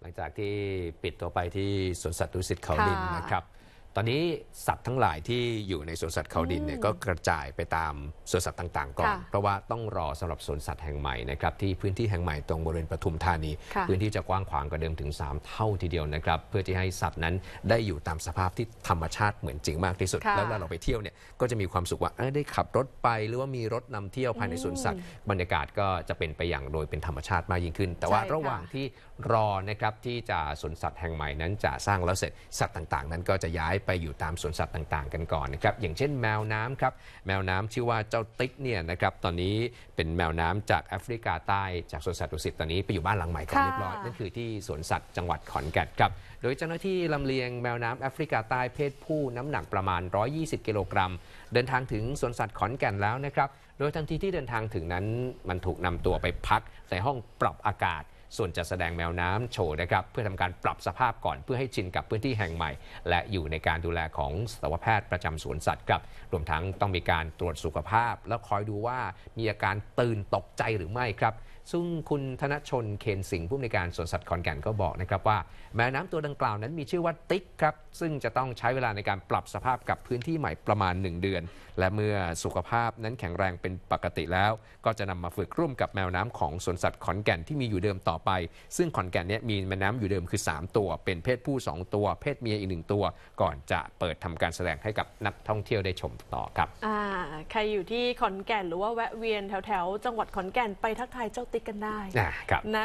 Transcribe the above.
หลังจากที่ปิดตัวไปที่สวนสัตว์ดุสิตเขาดินนะครับตอนนี้สัตว์ทั้งหลายที่อยู่ในสวนสัตว์เขาดินเนี่ยก็กระจายไปตามสวนสัตว์ต่างๆก่อน เพราะว่าต้องรอสำหรับสวนสัตว์แห่งใหม่นะครับที่พื้นที่แห่งใหม่ตรงบริเวณปทุมธานีพื้นที่จะกว้างขวางกว่าเดิมถึง 3 เท่าทีเดียวนะครับเพื่อที่ให้สัตว์นั้นได้อยู่ตามสภาพที่ธรรมชาติเหมือนจริงมากที่สุด แล้วเวลาเราไปเที่ยวเนี่ยก็จะมีความสุขว่าได้ขับรถไป หรือว่ามีรถนำเที่ยวภายในสวนสัตว์ บรรยากาศก็จะเป็นไปอย่างโดยเป็นธรรมชาติมากยิ่งขึ้น แต่ว่าระหว่างที่รอนะครับที่จะสวนสัตว์แห่งใหม่นั้น จะสร้างแล้วเสร็จสัตว์ต่าง ๆ นั้นก็จะย้ายไปอยู่ตามสวนสัตว์ต่างๆกันก่อนนะครับ อย่างเช่นแมวน้ำครับแมวน้ำชื่อว่าเจ้าติ๊กเนี่ยนะครับตอนนี้เป็นแมวน้ำจากแอฟริกาใต้จากสวนสัตว์ดุสิตตอนนี้ ไปอยู่บ้านหลังใหม่กันเรียบร้อยนั่นคือที่สวนสัตว์จังหวัดขอนแก่นครับโดยเจ้าหน้าที่ลำเลียงแมวน้ำแอฟริกาใต้เพศผู้น้ำหนักประมาณ 120กิโลกรัมเดินทางถึงสวนสัตว์ขอนแก่นแล้วนะครับโดยทันทีที่เดินทางถึงนั้น มันถูกนำตัวไปพักในห้องปรับอากาศส่วนจะแสดงแมวน้ำโชว์นะครับ เพื่อทำการปรับสภาพก่อน เพื่อให้ชินกับพื้นที่แห่งใหม่ และอยู่ในการดูแลของสัตวแพทย์ประจำสวนสัตว์ครับรวมทั้งต้องมีการตรวจสุขภาพ และคอยดูว่ามีอาการตื่น ตกใจหรือไม่ครับ ซึ่งคุณธนชนเคนสิงห์ผู้ในการสวนสัตว์ขอนแก่นก็บอกนะครับว่า แมวน้ำตัวดังกล่าวนั้นมีชื่อว่าติ๊กครับซึ่งจะต้องใช้เวลาในการปรับสภาพกับพื้นที่ใหม่ประมาณ 1 เดือน และเมื่อสุขภาพนั้นแข็งแรงเป็นปกติแล้ว ก็จะนำมาฝึกร่วมกับแมวน้ำของสวนสัตว์ขอนแก่นที่มีอยู่เดิมต่อไปซึ่งขอนแก่นเนี่ยมีแม่น้ำอยู่เดิมคือ 3 ตัว เป็นเพศผู้ 2 ตัวเพศเมียอีกหนึ่งตัวก่อนจะเปิดทำการแสดงให้กับนักท่องเที่ยวได้ชมต่อครับใครอยู่ที่ขอนแก่นหรือว่าแวะเวียนแถวๆ จังหวัดขอนแก่นไปทักทายเจ้าติ๊กกันได้นะครับนะ